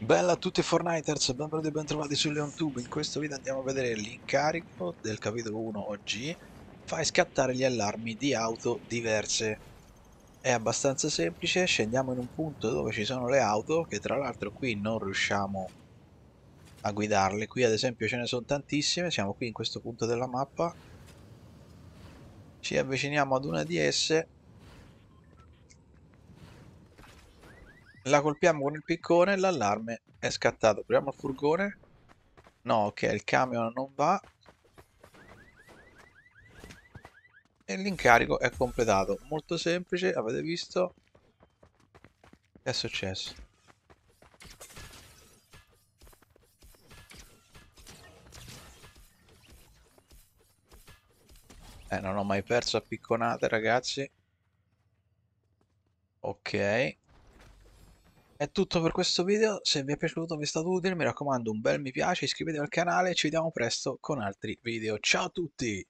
Bella a tutti Fortniters, benvenuti e bentrovati su LeonTube. In questo video andiamo a vedere l'incarico del capitolo 1 oggi. Fai scattare gli allarmi di auto diverse. È abbastanza semplice, scendiamo in un punto dove ci sono le auto, che tra l'altro qui non riusciamo a guidarle. Qui ad esempio ce ne sono tantissime, siamo qui in questo punto della mappa. Ci avviciniamo ad una di esse La colpiamo con il piccone, l'allarme è scattato. Proviamo il furgone. No, ok, il camion non va. E l'incarico è completato. Molto semplice, avete visto? è successo? Eh, non ho mai perso a picconate, ragazzi. Ok. È tutto per questo video, se vi è piaciuto vi è stato utile mi raccomando un bel mi piace, iscrivetevi al canale e ci vediamo presto con altri video. Ciao a tutti!